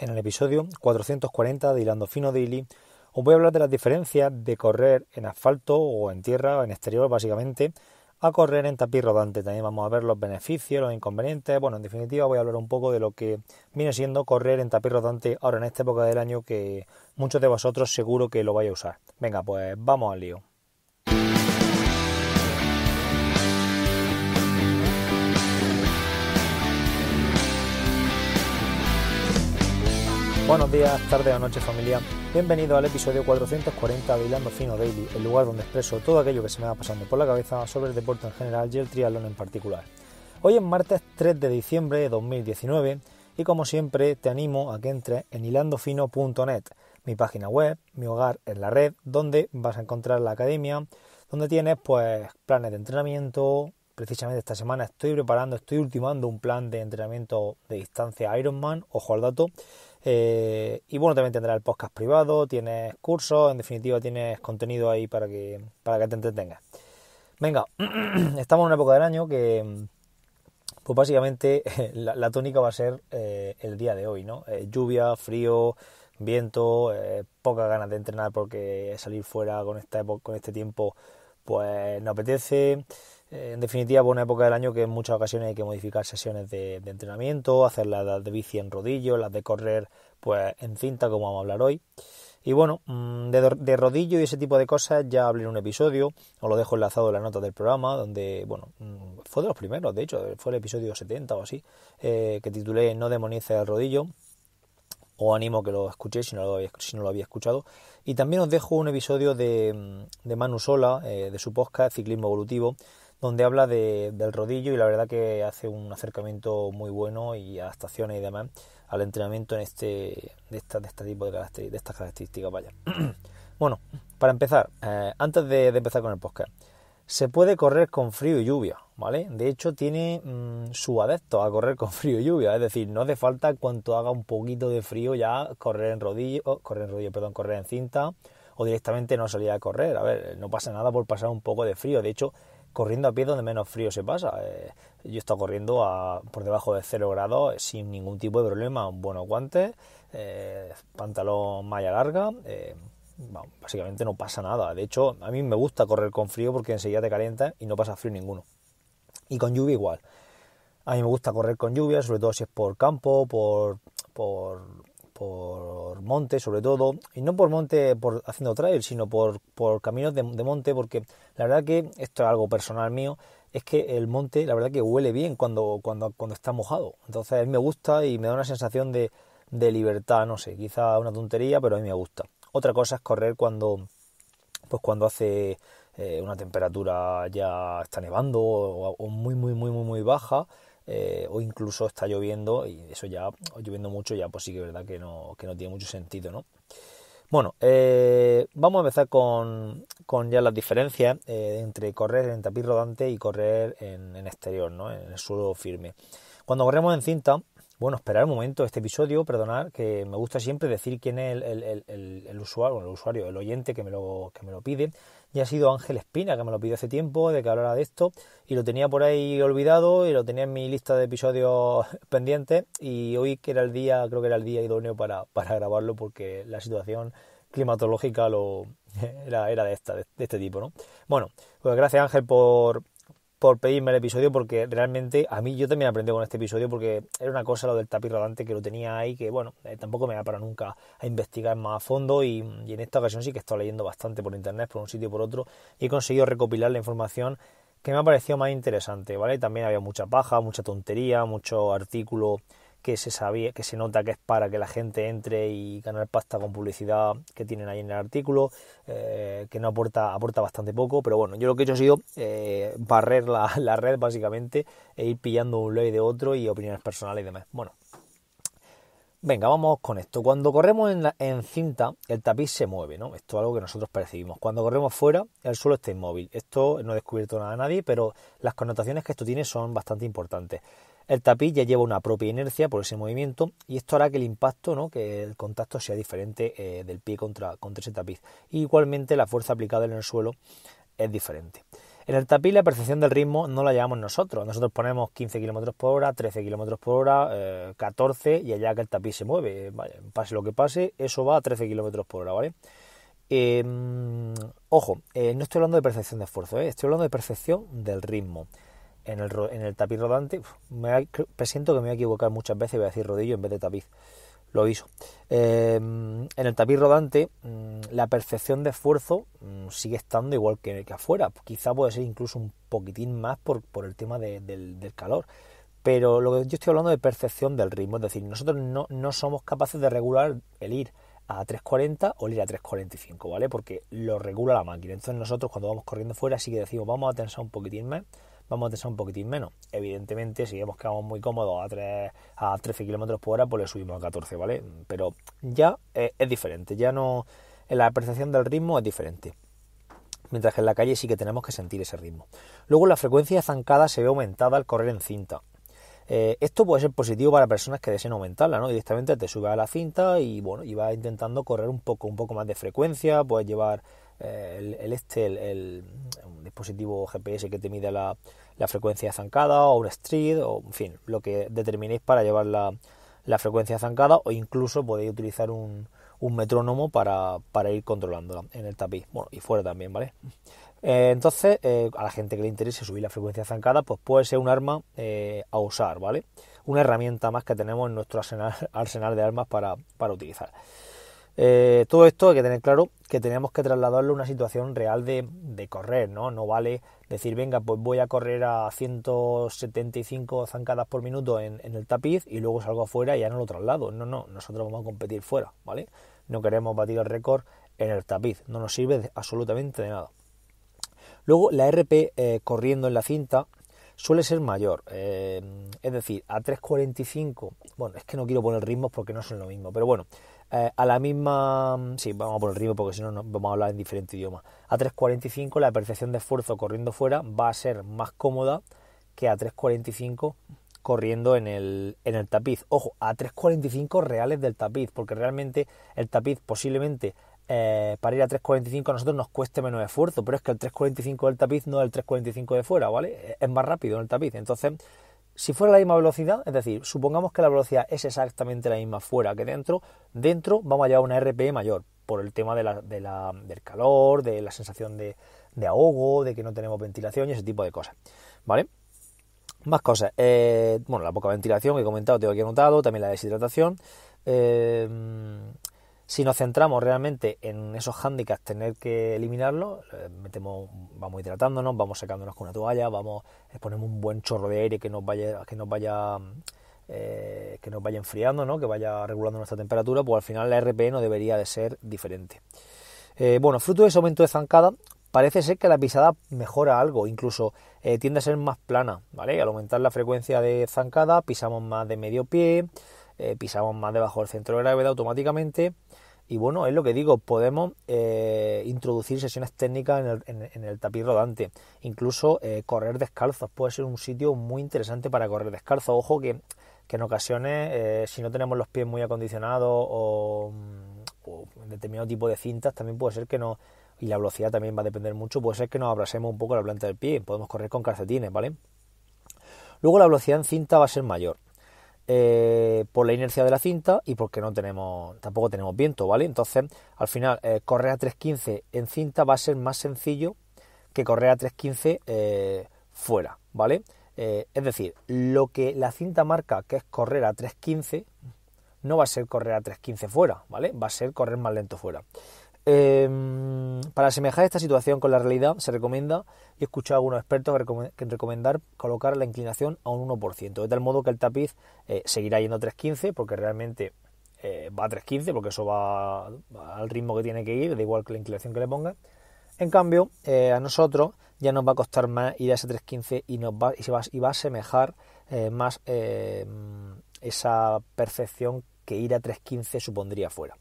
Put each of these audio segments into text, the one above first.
En el episodio 440 de Hilando Fino Daily os voy a hablar de las diferencias de correr en asfalto o en tierra o en exterior básicamente a correr en tapiz rodante. También vamos a ver los beneficios, los inconvenientes. Bueno, en definitiva voy a hablar un poco de lo que viene siendo correr en tapiz rodante ahora en esta época del año que muchos de vosotros seguro que lo vais a usar. Venga, pues vamos al lío. Buenos días, tardes o noches familia. Bienvenido al episodio 440 de Hilando Fino Daily, el lugar donde expreso todo aquello que se me va pasando por la cabeza sobre el deporte en general y el triatlón en particular. Hoy es martes 3 de diciembre de 2019 y como siempre te animo a que entres en hilandofino.net, mi página web, mi hogar en la red, donde vas a encontrar la academia, donde tienes pues planes de entrenamiento, precisamente esta semana estoy preparando, estoy ultimando un plan de entrenamiento de distancia Ironman, ojo al dato, eh, y bueno, también tendrás el podcast privado, tienes cursos, en definitiva tienes contenido ahí para que, para que te entretengas. Venga, estamos en una época del año que, pues básicamente la, tónica va a ser eh, el día de hoy, ¿no? Eh, lluvia, frío, viento, pocas ganas de entrenar porque salir fuera con, esta, con este tiempo pues no apetece. Eh, en definitiva, una época del año que en muchas ocasiones hay que modificar sesiones de, entrenamiento, hacer las de bici en rodillo, las de correr pues en cinta, como vamos a hablar hoy. Y bueno, mm, de, rodillo y ese tipo de cosas ya hablé en un episodio, os lo dejo enlazado en la nota del programa, donde, bueno, mm, fue de los primeros, de hecho, fue el episodio 70 o así, eh, que titulé No demonice el rodillo. o animo que lo escuchéis si no lo, habéis, si lo escuchado. Y también os dejo un episodio de, mm, de Manu Sola, eh, de su podcast Ciclismo Evolutivo, donde habla de, del rodillo y la verdad que hace un acercamiento muy bueno y adaptaciones y demás al entrenamiento en este, de, de este tipo de, características, de estas características. Vaya. bueno, para empezar, eh, antes de, empezar con el podcast, se puede correr con frío y lluvia, ¿vale? De hecho, tiene mm, su adepto a correr con frío y lluvia, es decir, no hace falta cuanto haga un poquito de frío ya correr en rodillo, oh, correr en rodillo, perdón, correr en cinta o directamente no salir a correr. A ver, no pasa nada por pasar un poco de frío. De hecho, corriendo a pie donde menos frío se pasa. Eh, yo he estado corriendo por debajo de 0 grados sin ningún tipo de problema. bueno, guantes, eh, pantalón malla larga. Eh, básicamente no pasa nada. De hecho, a mí me gusta correr con frío porque enseguida te calientas y no pasa frío ninguno. Y con lluvia igual. A mí me gusta correr con lluvia, sobre todo si es por campo, por, por por monte sobre todo, y no por monte por haciendo trail, sino por, por caminos de, monte, porque la verdad que esto es algo personal mío, es que el monte la verdad que huele bien cuando, cuando, está mojado, entonces a mí me gusta y me da una sensación de, de libertad, no sé, quizá una tontería, pero a mí me gusta. Otra cosa es correr cuando, pues cuando hace eh, una temperatura ya está nevando o, o muy, muy, muy, muy, muy baja, eh, o incluso está lloviendo y eso ya, lloviendo mucho, ya pues sí que es verdad que no, que no tiene mucho sentido, ¿no? Bueno, eh, vamos a empezar con, con ya las diferencias eh, entre correr en tapiz rodante y correr en, exterior, ¿no? en el suelo firme. Cuando corremos en cinta, bueno, esperar un momento este episodio, perdonar, que me gusta siempre decir quién es el, el, usuario, el usuario, el oyente que me lo, que me lo pide, y ha sido Ángel Espina, que me lo pidió hace tiempo, de que hablara de esto, y lo tenía por ahí olvidado y lo tenía en mi lista de episodios pendientes, y hoy que era el día, creo que era el día idóneo para, para grabarlo, porque la situación climatológica lo, era, de, esta, de este tipo, ¿no? Bueno, pues gracias Ángel por, por pedirme el episodio porque realmente a mí yo también aprendí con este episodio porque era una cosa lo del tapir rodante que lo tenía ahí que bueno, eh, tampoco me da para nunca a investigar más a fondo y, en esta ocasión sí que he estado leyendo bastante por internet, por un sitio y por otro y he conseguido recopilar la información que me ha parecido más interesante, ¿vale? También había mucha paja, mucha tontería, mucho artículo que se sabía, que se nota que es para que la gente entre y ganar pasta con publicidad que tienen ahí en el artículo, eh, que no aporta, aporta bastante poco, pero bueno, yo lo que he hecho ha sido eh, barrer la, la, red básicamente e ir pillando un ley de otro y opiniones personales y demás. Bueno, Venga, vamos con esto. Cuando corremos en, cinta, el tapiz se mueve, ¿no? Esto es algo que nosotros percibimos. Cuando corremos fuera, el suelo está inmóvil. Esto no he descubierto nada a nadie, pero las connotaciones que esto tiene son bastante importantes. El tapiz ya lleva una propia inercia por ese movimiento y esto hará que el impacto, ¿no? que el contacto sea diferente eh, del pie contra, contra ese tapiz. igualmente la fuerza aplicada en el suelo es diferente. En el tapiz la percepción del ritmo no la llevamos nosotros. Nosotros ponemos 15 km por hora, 13 km por hora, 14 eh, y allá que el tapiz se mueve. pase lo que pase, eso va a 13 km por hora, em, ojo, eh, no estoy hablando de percepción de esfuerzo, estoy hablando de percepción del ritmo en el, tapiz rodante, me presiento que me voy a equivocar muchas veces voy a decir rodillo en vez de tapiz. Lo aviso. Em, en el tapiz rodante, mm, la percepción de esfuerzo mm, sigue estando igual que, afuera. Quizá puede ser incluso un poquitín más por, el tema del, calor pero lo que yo estoy hablando de percepción del ritmo, es decir, nosotros no, somos capaces de regular el ir a 3.40 o el ir a 3.45, ¿vale? Porque lo regula la máquina. Entonces nosotros cuando vamos corriendo fuera sí que decimos, vamos a tensar un poquitín más, vamos a tensar un poquitín menos. Evidentemente, si vemos que muy cómodos a, a 13 kilómetros por hora, pues le subimos a 14, ¿vale? Pero ya es, diferente, ya no. En la apreciación del ritmo es diferente mientras que en la calle sí que tenemos que sentir ese ritmo. Luego la frecuencia zancada se ve aumentada al correr en cinta. Eh, esto puede ser positivo para personas que deseen aumentarla, ¿no? Directamente te subes a la cinta y bueno, y vas intentando correr un poco, un poco más de frecuencia, puedes llevar eh, el, este, el, un dispositivo GPS que te mida la, frecuencia zancada o un street o en fin, lo que determinéis para llevar la, frecuencia zancada o incluso podéis utilizar un, un metrónomo para, para, ir controlándola en el tapiz, bueno, y fuera también, ¿vale? Eh, entonces, eh, a la gente que le interese subir la frecuencia zancada, pues puede ser un arma a usar, ¿vale? Una herramienta más que tenemos en nuestro arsenal, arsenal de armas para, para utilizar. Eh, todo esto hay que tener claro que tenemos que trasladarlo a una situación real de, correr, ¿no? No vale decir, venga, pues voy a correr a 175 zancadas por minuto en, el tapiz y luego salgo afuera y ya no lo traslado. No, no, nosotros vamos a competir fuera, ¿vale? No queremos batir el récord en el tapiz, no nos sirve absolutamente de nada. Luego, la RP eh, corriendo en la cinta suele ser mayor, eh, es decir, a 3.45, bueno, es que no quiero poner ritmos porque no son lo mismo, pero bueno, eh, a la misma... Mm, sí, vamos por el ritmo porque si no, vamos a hablar en diferente idioma. A 3.45 la percepción de esfuerzo corriendo fuera va a ser más cómoda que a 3.45 corriendo en el, en el tapiz. Ojo, a 3.45 reales del tapiz, porque realmente el tapiz posiblemente eh, para ir a 3.45 a nosotros nos cueste menos esfuerzo, pero es que el 3.45 del tapiz no es el 3.45 de fuera, ¿vale? Es más rápido en el tapiz. Entonces, si fuera la misma velocidad, es decir, supongamos que la velocidad es exactamente la misma fuera que dentro, dentro vamos a llevar una RPE mayor por el tema del calor, de la sensación de, ahogo, de que no tenemos ventilación y ese tipo de cosas. ¿Vale? Más cosas. Eh, bueno, la poca ventilación que he comentado, tengo aquí anotado, también la deshidratación. Eh, si nos centramos realmente en esos hándicaps, tener que eliminarlos, eh, metemos, vamos hidratándonos, vamos secándonos con una toalla, vamos, eh, ponemos un buen chorro de aire que nos vaya, que nos vaya, eh, que nos vaya enfriando, ¿no? que vaya regulando nuestra temperatura, pues al final la rp no debería de ser diferente. bueno, fruto de ese aumento de zancada, parece ser que la pisada mejora algo, incluso tiende a ser más plana, ¿vale? Al aumentar la frecuencia de zancada, pisamos más de medio pie, eh, pisamos más debajo del centro de gravedad automáticamente. Y bueno, es lo que digo, podemos eh, introducir sesiones técnicas en el, en, el tapiz rodante. Incluso eh, correr descalzos puede ser un sitio muy interesante para correr descalzo. Ojo que, que en ocasiones, si no tenemos los pies muy acondicionados o, o, determinado tipo de cintas, también puede ser que no, y la velocidad también va a depender mucho, puede ser que nos abrasemos un poco la planta del pie. Podemos correr con calcetines, ¿vale? Luego la velocidad en cinta va a ser mayor. Eh, por la inercia de la cinta y porque no tenemos, tampoco tenemos viento, ¿vale? Entonces, al final, eh, correr a 3.15 en cinta va a ser más sencillo que correr a 3.15 eh, fuera, ¿vale? es decir, lo que la cinta marca que es correr a 3.15 no va a ser correr a 3.15 fuera, ¿vale? Va a ser correr más lento fuera. Em, para asemejar esta situación con la realidad, se recomienda, y he escuchado a algunos expertos que, recomendar colocar la inclinación a un 1%, de tal modo que el tapiz eh, seguirá yendo a 3.15, porque realmente eh, va a 3.15, porque eso va al ritmo que tiene que ir, da igual que la inclinación que le ponga. En cambio, eh, a nosotros ya nos va a costar más ir a ese 3.15 y, nos va, y va a asemejar más esa percepción que ir a 3.15 supondría fuera.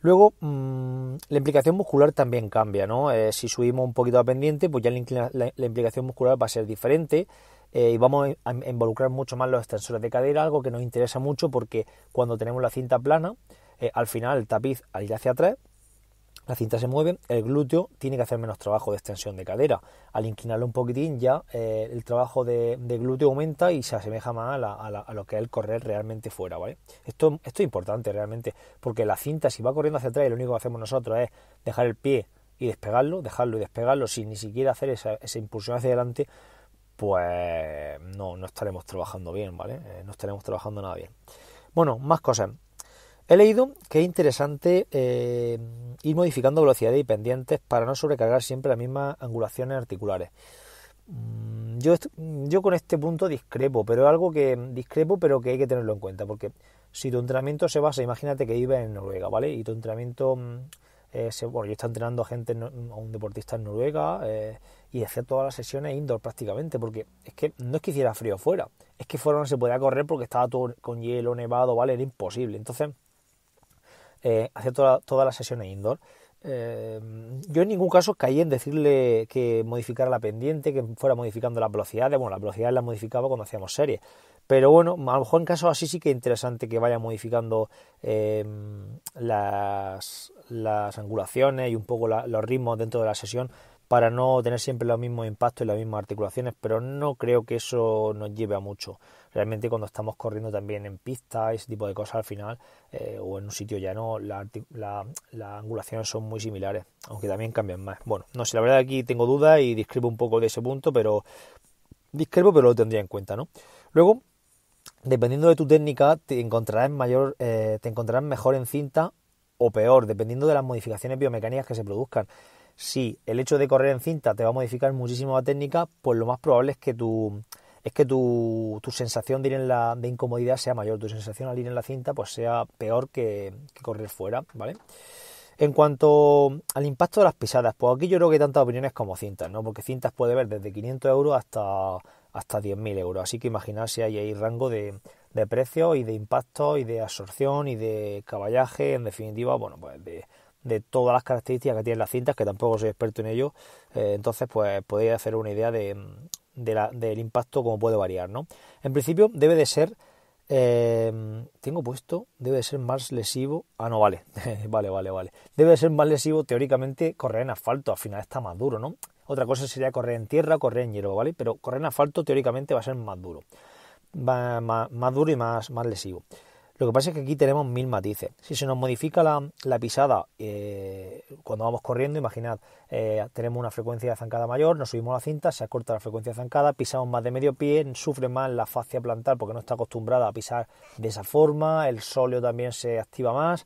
Luego, mm, la implicación muscular también cambia, ¿no? Eh, si subimos un poquito a pendiente, pues ya la, implicación muscular va a ser diferente eh, y vamos a involucrar mucho más los extensores de cadera, algo que nos interesa mucho porque cuando tenemos la cinta plana, eh, al final el tapiz al ir hacia atrás, la cinta se mueve, el glúteo tiene que hacer menos trabajo de extensión de cadera. Al inclinarlo un poquitín ya eh, el trabajo de, glúteo aumenta y se asemeja más a, lo que es el correr realmente fuera, ¿vale? Esto, esto es importante realmente, porque la cinta si va corriendo hacia atrás y lo único que hacemos nosotros es dejar el pie y despegarlo, dejarlo y despegarlo sin ni siquiera hacer esa, impulsión hacia adelante, pues no, no estaremos trabajando bien, ¿vale? Eh, no estaremos trabajando nada bien. Bueno, más cosas. He leído que es interesante eh, ir modificando velocidades y pendientes para no sobrecargar siempre las mismas angulaciones articulares. Mm, yo, yo con este punto discrepo, pero es algo que discrepo, pero que hay que tenerlo en cuenta, porque si tu entrenamiento se basa, imagínate que iba en Noruega, ¿vale? Y tu entrenamiento, mm, eh, se, bueno, yo estaba entrenando a gente, a un deportista en Noruega, eh, y hacía todas las sesiones indoor prácticamente, porque es que no es que hiciera frío fuera, es que fuera no se podía correr porque estaba todo con hielo, nevado, ¿vale? Era imposible. Entonces, eh, hacer hacía todas las sesiones indoor. Eh, yo en ningún caso caí en decirle que modificara la pendiente, que fuera modificando las velocidades. Bueno, las velocidades las modificaba cuando hacíamos series. Pero bueno, a lo mejor en caso así sí que es interesante que vaya modificando em, las, las angulaciones y un poco los ritmos dentro de la sesión para no tener siempre los mismos impactos y las mismas articulaciones, pero no creo que eso nos lleve a mucho. Realmente cuando estamos corriendo también en pista, ese tipo de cosas al final, eh, o en un sitio llano, la, las angulaciones son muy similares, aunque también cambian más. Bueno, no sé, la verdad aquí tengo dudas y discrepo un poco de ese punto, pero discrepo, pero lo tendría en cuenta, ¿no? Luego, dependiendo de tu técnica, te encontrarás mayor, eh, te encontrarás mejor en cinta o peor, dependiendo de las modificaciones biomecánicas que se produzcan si el hecho de correr en cinta te va a modificar muchísimo la técnica, pues lo más probable es que tu, es que tu, tu sensación de, la, incomodidad sea mayor, tu sensación al ir en la cinta pues sea peor que, correr fuera, ¿vale? En cuanto al impacto de las pisadas, pues aquí yo creo que hay tantas opiniones como cintas, ¿no? Porque cintas puede ver desde 500 euros hasta, hasta 10.000 euros, así que imaginar si hay ahí rango de, de precio y de impacto y de absorción y de caballaje, en definitiva, bueno, pues de, de todas las características que tienen las cintas, que tampoco soy experto en ello, eh, entonces pues podéis hacer una idea de, del impacto, cómo puede variar, ¿no? En principio debe de ser, eh, tengo puesto, debe de ser más lesivo, ah no, vale, vale, vale, vale, debe de ser más lesivo teóricamente correr en asfalto, al final está más duro, ¿no? Otra cosa sería correr en tierra, correr en hielo ¿vale? Pero correr en asfalto teóricamente va a ser más duro. Más, más, duro y más, más lesivo. Lo que pasa es que aquí tenemos mil matices. Si se nos modifica la, pisada eh, cuando vamos corriendo, imaginad, eh, tenemos una frecuencia de zancada mayor, nos subimos la cinta, se acorta la frecuencia de zancada, pisamos más de medio pie, sufre más la fascia plantar porque no está acostumbrada a pisar de esa forma, el sóleo también se activa más.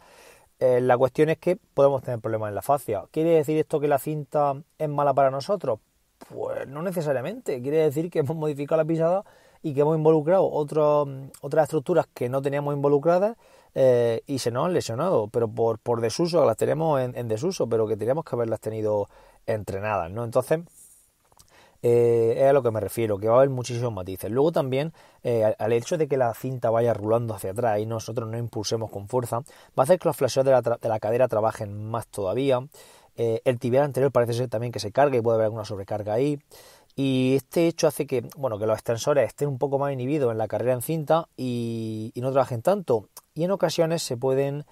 Eh, la cuestión es que podemos tener problemas en la fascia. ¿Quiere decir esto que la cinta es mala para nosotros? Pues no necesariamente. Quiere decir que hemos modificado la pisada y que hemos involucrado otros, otras estructuras que no teníamos involucradas eh, y se nos han lesionado, pero por, por desuso, las tenemos en, desuso, pero que teníamos que haberlas tenido entrenadas, ¿no? Entonces, eh, es a lo que me refiero, que va a haber muchísimos matices. Luego también, eh, al, hecho de que la cinta vaya rulando hacia atrás y nosotros no impulsemos con fuerza, va a hacer que los flasheos de la, de la cadera trabajen más todavía. el tibial anterior parece ser también que se cargue y puede haber alguna sobrecarga ahí. Y este hecho hace que, bueno, que los extensores estén un poco más inhibidos en la carrera en cinta y, no trabajen tanto. Y en ocasiones se pueden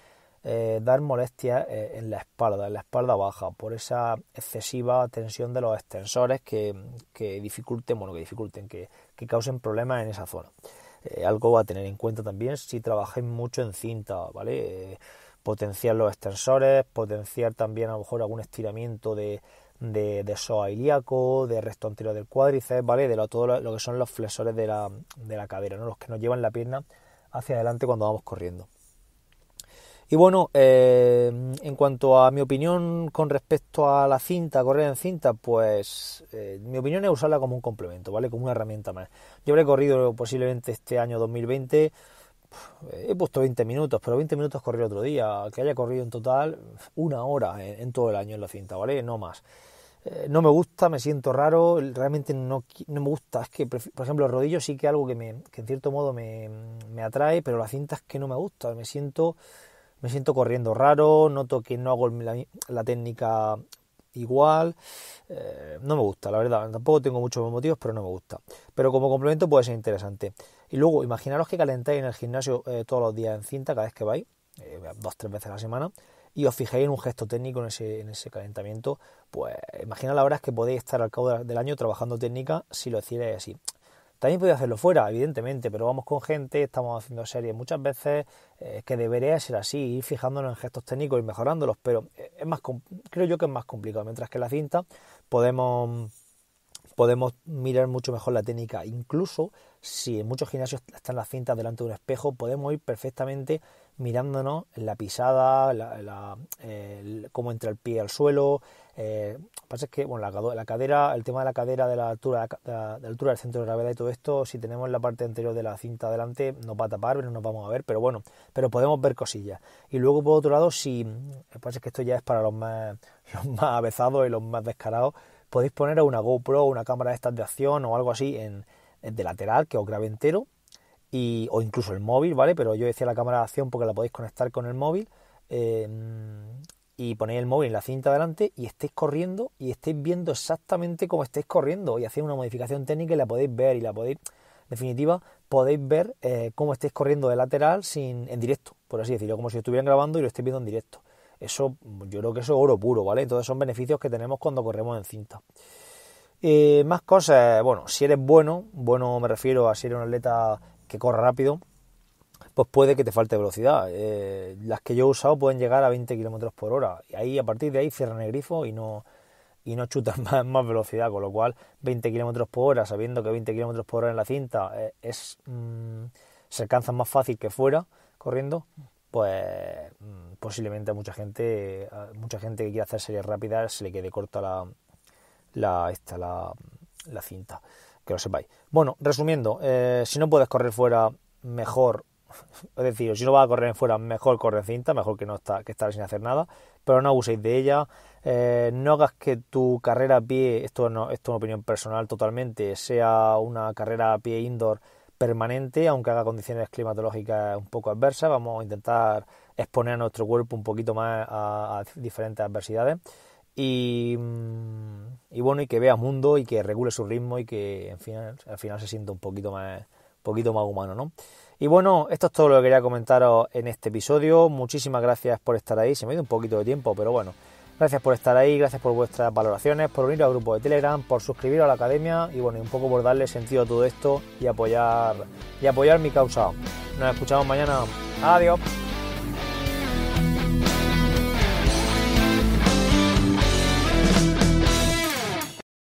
eh, dar molestias eh, en la espalda, en la espalda baja, por esa excesiva tensión de los extensores que, dificulten, bueno, que dificulten, que, causen problemas en esa zona. Eh, algo a tener en cuenta también si trabajáis mucho en cinta, ¿vale? potenciar los extensores, potenciar también a lo mejor algún estiramiento de, de, de ilíaco, de anterior del cuádriceps, ¿vale? De todo lo, que son los flexores de la, de la cadera, ¿no? Los que nos llevan la pierna hacia adelante cuando vamos corriendo. Y bueno, eh, en cuanto a mi opinión con respecto a la cinta, correr en cinta, pues eh, mi opinión es usarla como un complemento, ¿vale? Como una herramienta más. Yo habré corrido posiblemente este año 2020 he puesto 20 minutos, pero 20 minutos corrí otro día, que haya corrido en total una hora en, todo el año en la cinta, ¿vale? No más. Eh, no me gusta, me siento raro, realmente no, no me gusta. Es que, por ejemplo, el rodillo sí que es algo que, en cierto modo me, atrae, pero la cinta es que no me gusta, me siento, me siento corriendo raro, noto que no hago la, técnica igual. Eh, no me gusta, la verdad. Tampoco tengo muchos motivos, pero no me gusta. Pero como complemento puede ser interesante. Y luego, imaginaros que calentáis en el gimnasio eh, todos los días en cinta, cada vez que vais, eh, dos, tres veces a la semana, y os fijéis en un gesto técnico en ese, en ese calentamiento, pues imagina las horas que podéis estar al cabo del año trabajando técnica si lo hicierais así. También podéis hacerlo fuera, evidentemente, pero vamos con gente, estamos haciendo series muchas veces, eh, que debería ser así, ir fijándonos en gestos técnicos y mejorándolos, pero es más, creo yo que es más complicado, mientras que la cinta podemos podemos mirar mucho mejor la técnica. Incluso si en muchos gimnasios están las cintas delante de un espejo, podemos ir perfectamente mirándonos la pisada, eh, cómo entra el pie al suelo. Eh, pasa que bueno, la, cadera, el tema de la cadera, de la altura, de altura del centro de gravedad y todo esto, si tenemos la parte anterior de la cinta delante, nos va a tapar, pero no nos vamos a ver, pero bueno, pero podemos ver cosillas. Y luego por otro lado, si pasa es que esto ya es para los más, los más avezados y los más descarados podéis poner una GoPro una cámara de estas de acción o algo así en, de lateral que os grabe entero y, o incluso el móvil, ¿vale? Pero yo decía la cámara de acción porque la podéis conectar con el móvil em, y ponéis el móvil en la cinta delante y estéis corriendo y estéis viendo exactamente cómo estáis corriendo y hacéis una modificación técnica y la podéis ver y la podéis, en definitiva, podéis ver eh, cómo estéis corriendo de lateral sin, en directo, por así decirlo, como si estuvieran grabando y lo estéis viendo en directo. Eso, yo creo que eso es oro puro, ¿vale? Entonces son beneficios que tenemos cuando corremos en cinta. Eh, más cosas, bueno, si eres bueno, bueno me refiero a si eres un atleta que corre rápido, pues puede que te falte velocidad. Eh, las que yo he usado pueden llegar a 20 km por hora. Y ahí, a partir de ahí, cierran el grifo y no, y no chutan más, velocidad. Con lo cual, 20 km por hora, sabiendo que 20 km por hora en la cinta eh, es, mm, se alcanza más fácil que fuera corriendo, pues mm, posiblemente a mucha gente, mucha gente que quiera hacer series rápidas se le quede corta la, la, esta, la, cinta, que lo sepáis. Bueno, resumiendo, eh, si no puedes correr fuera, mejor, es decir, si no vas a correr fuera, mejor correr cinta, mejor que no está, que estar sin hacer nada, pero no abuséis de ella, eh, no hagas que tu carrera a pie, esto, no, esto es una opinión personal totalmente, sea una carrera a pie indoor permanente, aunque haga condiciones climatológicas un poco adversas. Vamos a intentar exponer a nuestro cuerpo un poquito más a, diferentes adversidades. Mm, y, bueno, y que vea mundo y que regule su ritmo y que en fin, al final se sienta un poquito más, poquito más humano, ¿no? Y bueno, esto es todo lo que quería comentaros en este episodio. Muchísimas gracias por estar ahí. Se me ha ido un poquito de tiempo, pero bueno. Gracias por estar ahí, gracias por vuestras valoraciones, por unir al grupo de Telegram, por suscribiros a la academia y bueno, y un poco por darle sentido a todo esto y apoyar y apoyar mi causa. Nos escuchamos mañana. Adiós.